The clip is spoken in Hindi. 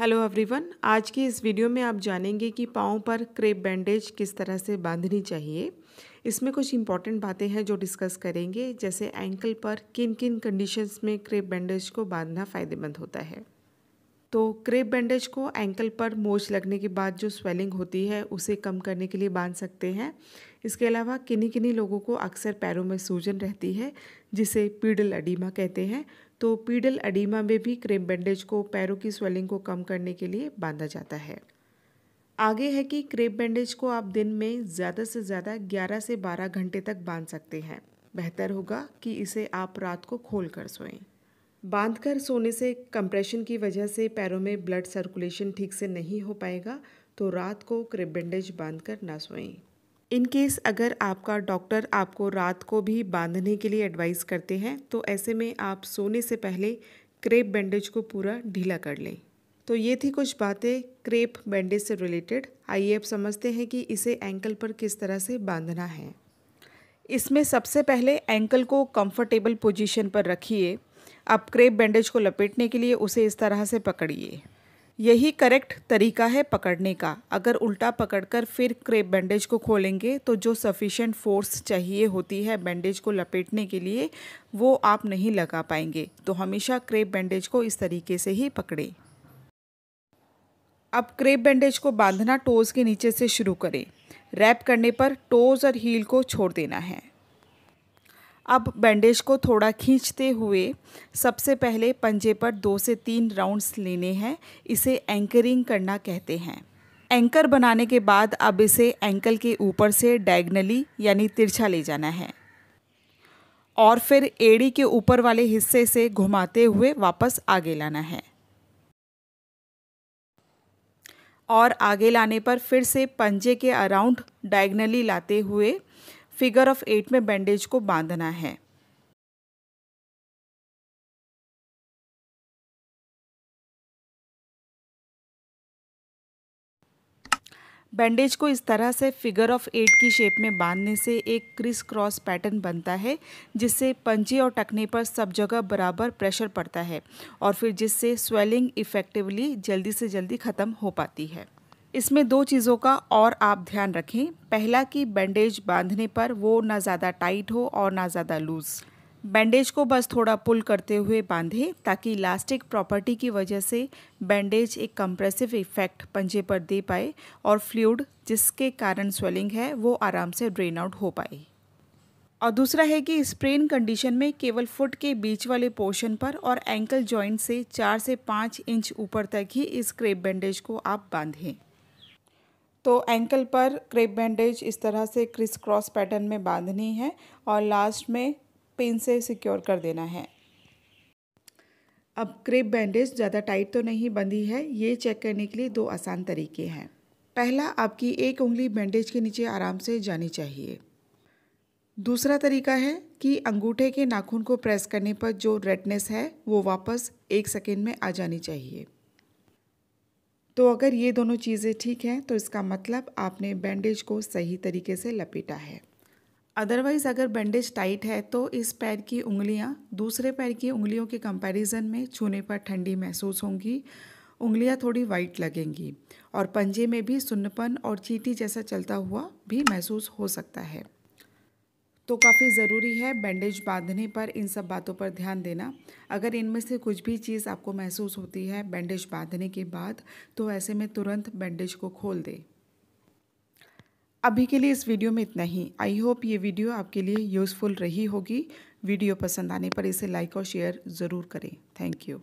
हेलो एवरीवन आज की इस वीडियो में आप जानेंगे कि पाँव पर क्रेप बैंडेज किस तरह से बांधनी चाहिए इसमें कुछ इंपॉर्टेंट बातें हैं जो डिस्कस करेंगे जैसे एंकल पर किन किन कंडीशंस में क्रेप बैंडेज को बांधना फ़ायदेमंद होता है तो क्रेप बैंडेज को एंकल पर मोच लगने के बाद जो स्वेलिंग होती है उसे कम करने के लिए बांध सकते हैं इसके अलावा किन्हीं किन्हीं लोगों को अक्सर पैरों में सूजन रहती है जिसे पीडल अडीमा कहते हैं तो पीडल अडीमा में भी क्रेप बैंडेज को पैरों की स्वेलिंग को कम करने के लिए बांधा जाता है आगे है कि क्रेप बैंडेज को आप दिन में ज़्यादा से ज़्यादा 11 से 12 घंटे तक बांध सकते हैं बेहतर होगा कि इसे आप रात को खोल कर सोएं बांध कर सोने से कंप्रेशन की वजह से पैरों में ब्लड सर्कुलेशन ठीक से नहीं हो पाएगा तो रात को क्रेप बैंडेज बांध कर ना सोएं इन केस अगर आपका डॉक्टर आपको रात को भी बांधने के लिए एडवाइस करते हैं तो ऐसे में आप सोने से पहले क्रेप बैंडेज को पूरा ढीला कर लें तो ये थी कुछ बातें क्रेप बैंडेज से रिलेटेड आइए आप समझते हैं कि इसे एंकल पर किस तरह से बांधना है इसमें सबसे पहले एंकल को कंफर्टेबल पोजीशन पर रखिए अब क्रेप बैंडेज को लपेटने के लिए उसे इस तरह से पकड़िए यही करेक्ट तरीका है पकड़ने का अगर उल्टा पकड़कर फिर क्रेप बैंडेज को खोलेंगे तो जो सफिशेंट फोर्स चाहिए होती है बैंडेज को लपेटने के लिए वो आप नहीं लगा पाएंगे तो हमेशा क्रेप बैंडेज को इस तरीके से ही पकड़ें अब क्रेप बैंडेज को बांधना टोज़ के नीचे से शुरू करें रैप करने पर टोज़ और हील को छोड़ देना है अब बैंडेज को थोड़ा खींचते हुए सबसे पहले पंजे पर दो से तीन राउंड्स लेने हैं इसे एंकरिंग करना कहते हैं एंकर बनाने के बाद अब इसे एंकल के ऊपर से डायगनली यानी तिरछा ले जाना है और फिर एड़ी के ऊपर वाले हिस्से से घुमाते हुए वापस आगे लाना है और आगे लाने पर फिर से पंजे के अराउंड डायगनली लाते हुए फिगर ऑफ एट में बैंडेज को बांधना है बैंडेज को इस तरह से फिगर ऑफ एट की शेप में बांधने से एक क्रिस क्रॉस पैटर्न बनता है जिससे पंजे और टकने पर सब जगह बराबर प्रेशर पड़ता है और फिर जिससे स्वेलिंग इफ़ेक्टिवली जल्दी से जल्दी ख़त्म हो पाती है इसमें दो चीज़ों का और आप ध्यान रखें पहला कि बैंडेज बांधने पर वो ना ज़्यादा टाइट हो और ना ज़्यादा लूज़ बैंडेज को बस थोड़ा पुल करते हुए बांधें ताकि इलास्टिक प्रॉपर्टी की वजह से बैंडेज एक कंप्रेसिव इफेक्ट पंजे पर दे पाए और फ्लूड जिसके कारण स्वेलिंग है वो आराम से ड्रेन आउट हो पाए और दूसरा है कि स्प्रेन कंडीशन में केवल फुट के बीच वाले पोर्शन पर और एंकल जॉइंट से चार से पाँच इंच ऊपर तक ही इस क्रेप बैंडेज को आप बांधें तो एंकल पर क्रेप बैंडेज इस तरह से क्रिस क्रॉस पैटर्न में बांधनी है और लास्ट में पिन से सिक्योर कर देना है अब क्रेप बैंडेज ज़्यादा टाइट तो नहीं बंधी है ये चेक करने के लिए दो आसान तरीके हैं पहला आपकी एक उंगली बैंडेज के नीचे आराम से जानी चाहिए दूसरा तरीका है कि अंगूठे के नाखून को प्रेस करने पर जो रेडनेस है वो वापस एक सेकेंड में आ जानी चाहिए तो अगर ये दोनों चीज़ें ठीक हैं तो इसका मतलब आपने बैंडेज को सही तरीके से लपेटा है अदरवाइज़ अगर बैंडेज टाइट है तो इस पैर की उंगलियां दूसरे पैर की उंगलियों के कंपैरिजन में छूने पर ठंडी महसूस होंगी उंगलियां थोड़ी वाइट लगेंगी और पंजे में भी सुन्नपन और चीटी जैसा चलता हुआ भी महसूस हो सकता है तो काफ़ी ज़रूरी है बैंडेज बांधने पर इन सब बातों पर ध्यान देना अगर इनमें से कुछ भी चीज़ आपको महसूस होती है बैंडेज बांधने के बाद तो ऐसे में तुरंत बैंडेज को खोल दें अभी के लिए इस वीडियो में इतना ही आई होप ये वीडियो आपके लिए यूज़फुल रही होगी वीडियो पसंद आने पर इसे लाइक और शेयर ज़रूर करें थैंक यू